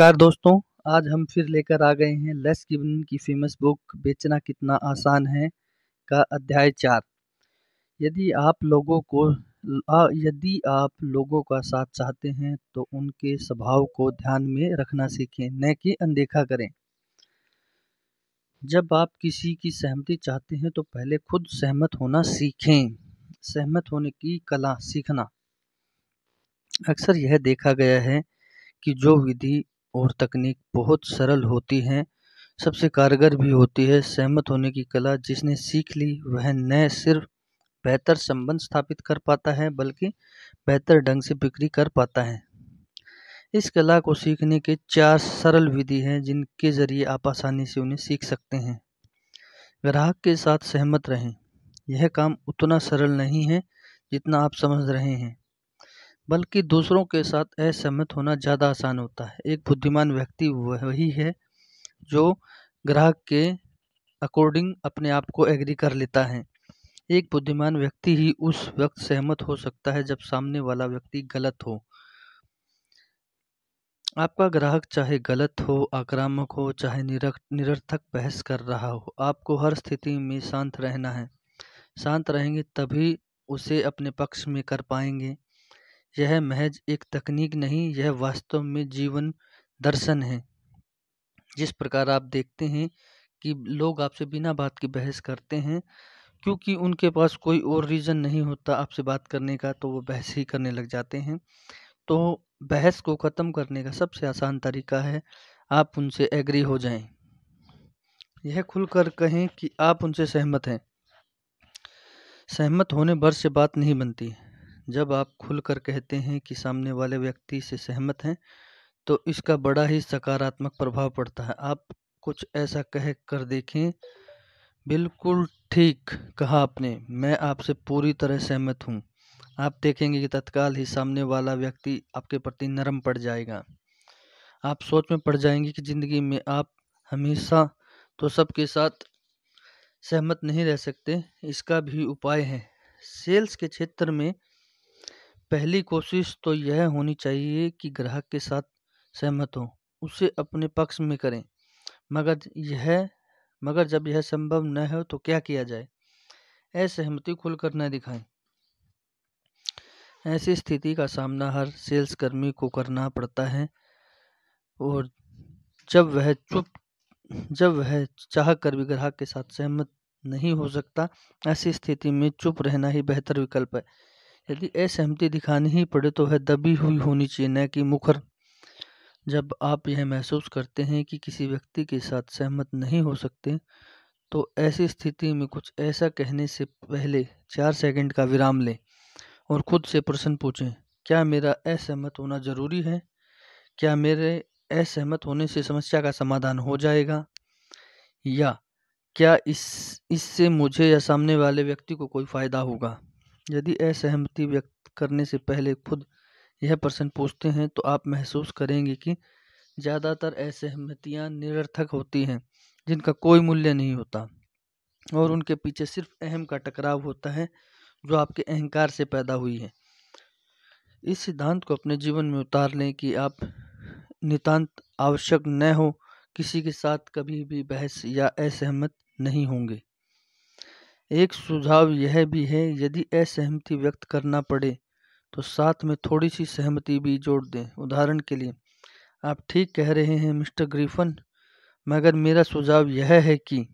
नमस्कार दोस्तों आज हम फिर लेकर आ गए हैं लेस गिबन की फेमस बुक बेचना कितना आसान है का अध्याय चार यदि आप लोगों को यदि आप लोगों का साथ चाहते हैं तो उनके स्वभाव को ध्यान में रखना सीखें न कि अनदेखा करें जब आप किसी की सहमति चाहते हैं तो पहले खुद सहमत होना सीखें सहमत होने की कला सीखना अक्सर यह देखा गया है कि जो विधि और तकनीक बहुत सरल होती हैं सबसे कारगर भी होती है सहमत होने की कला जिसने सीख ली वह न सिर्फ बेहतर संबंध स्थापित कर पाता है बल्कि बेहतर ढंग से बिक्री कर पाता है इस कला को सीखने के चार सरल विधि हैं जिनके ज़रिए आप आसानी से उन्हें सीख सकते हैं ग्राहक के साथ सहमत रहें यह काम उतना सरल नहीं है जितना आप समझ रहे हैं बल्कि दूसरों के साथ असहमत होना ज़्यादा आसान होता है एक बुद्धिमान व्यक्ति वही है जो ग्राहक के अकॉर्डिंग अपने आप को एग्री कर लेता है एक बुद्धिमान व्यक्ति ही उस वक्त सहमत हो सकता है जब सामने वाला व्यक्ति गलत हो आपका ग्राहक चाहे गलत हो आक्रामक हो चाहे निरर्थक बहस कर रहा हो आपको हर स्थिति में शांत रहना है शांत रहेंगे तभी उसे अपने पक्ष में कर पाएंगे यह महज एक तकनीक नहीं यह वास्तव में जीवन दर्शन है जिस प्रकार आप देखते हैं कि लोग आपसे बिना बात की बहस करते हैं क्योंकि उनके पास कोई और रीज़न नहीं होता आपसे बात करने का तो वो बहस ही करने लग जाते हैं तो बहस को ख़त्म करने का सबसे आसान तरीका है आप उनसे एग्री हो जाएं यह खुलकर कहें कि आप उनसे सहमत हैं सहमत होने भर से बात नहीं बनती जब आप खुलकर कहते हैं कि सामने वाले व्यक्ति से सहमत हैं तो इसका बड़ा ही सकारात्मक प्रभाव पड़ता है आप कुछ ऐसा कह कर देखें बिल्कुल ठीक कहा आपने मैं आपसे पूरी तरह सहमत हूँ आप देखेंगे कि तत्काल ही सामने वाला व्यक्ति आपके प्रति नरम पड़ जाएगा आप सोच में पड़ जाएंगे कि ज़िंदगी में आप हमेशा तो सबके साथ सहमत नहीं रह सकते इसका भी उपाय है सेल्स के क्षेत्र में पहली कोशिश तो यह होनी चाहिए कि ग्राहक के साथ सहमत हो उसे अपने पक्ष में करें मगर यह मगर जब यह संभव न हो तो क्या किया जाए असहमति खुलकर न दिखाएं ऐसी स्थिति का सामना हर सेल्स कर्मी को करना पड़ता है और जब वह चुप जब वह चाह कर भी ग्राहक के साथ सहमत नहीं हो सकता ऐसी स्थिति में चुप रहना ही बेहतर विकल्प है यदि असहमति दिखानी ही पड़े तो वह दबी हुई होनी चाहिए न कि मुखर जब आप यह महसूस करते हैं कि किसी व्यक्ति के साथ सहमत नहीं हो सकते तो ऐसी स्थिति में कुछ ऐसा कहने से पहले चार सेकंड का विराम लें और खुद से प्रश्न पूछें क्या मेरा असहमत होना ज़रूरी है क्या मेरे असहमत होने से समस्या का समाधान हो जाएगा या क्या इस इससे मुझे या सामने वाले व्यक्ति को कोई फ़ायदा होगा यदि असहमति व्यक्त करने से पहले खुद यह प्रश्न पूछते हैं तो आप महसूस करेंगे कि ज़्यादातर असहमतियाँ निरर्थक होती हैं जिनका कोई मूल्य नहीं होता और उनके पीछे सिर्फ अहम का टकराव होता है जो आपके अहंकार से पैदा हुई है इस सिद्धांत को अपने जीवन में उतार लें कि आप नितांत आवश्यक न हो किसी के साथ कभी भी बहस या असहमत नहीं होंगे एक सुझाव यह भी है यदि असहमति व्यक्त करना पड़े तो साथ में थोड़ी सी सहमति भी जोड़ दें उदाहरण के लिए आप ठीक कह रहे हैं मिस्टर ग्रीफन मगर मेरा सुझाव यह है कि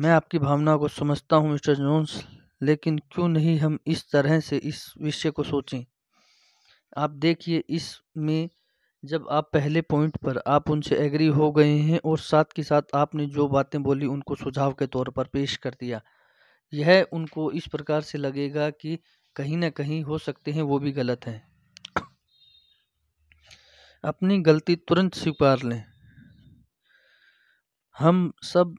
मैं आपकी भावना को समझता हूं मिस्टर जोन्स लेकिन क्यों नहीं हम इस तरह से इस विषय को सोचें आप देखिए इसमें जब आप पहले पॉइंट पर आप उनसे एग्री हो गए हैं और साथ के साथ आपने जो बातें बोली उनको सुझाव के तौर पर पेश कर दिया यह उनको इस प्रकार से लगेगा कि कहीं ना कहीं हो सकते हैं वो भी गलत हैं अपनी गलती तुरंत स्वीकार लें हम सब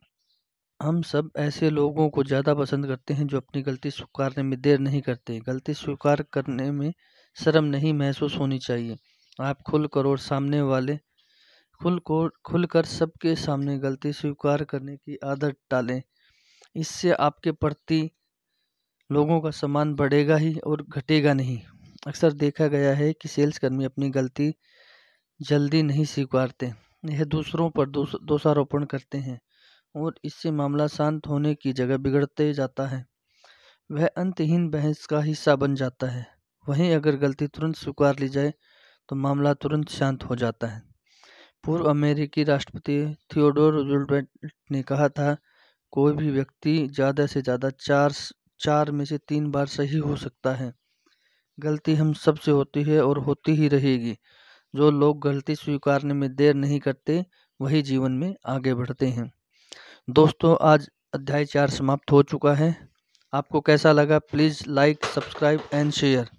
हम सब ऐसे लोगों को ज़्यादा पसंद करते हैं जो अपनी गलती स्वीकारने में देर नहीं करते गलती स्वीकार करने में शर्म नहीं महसूस होनी चाहिए आप खुल कर और सामने वाले खुल को खुल कर सबके सामने गलती स्वीकार करने की आदत डालें इससे आपके प्रति लोगों का सम्मान बढ़ेगा ही और घटेगा नहीं अक्सर देखा गया है कि सेल्सकर्मी अपनी गलती जल्दी नहीं स्वीकारते यह दूसरों पर दोषारोपण करते हैं और इससे मामला शांत होने की जगह बिगड़ते जाता है वह अंतहीन बहस का हिस्सा बन जाता है वहीं अगर गलती तुरंत स्वीकार ली जाए तो मामला तुरंत शांत हो जाता है पूर्व अमेरिकी राष्ट्रपति थियोडोर रूजवेल्ट ने कहा था कोई भी व्यक्ति ज़्यादा से ज़्यादा चार चार में से तीन बार सही हो सकता है गलती हम सब से होती है और होती ही रहेगी जो लोग गलती स्वीकारने में देर नहीं करते वही जीवन में आगे बढ़ते हैं दोस्तों आज अध्याय चार समाप्त हो चुका है आपको कैसा लगा please like subscribe and share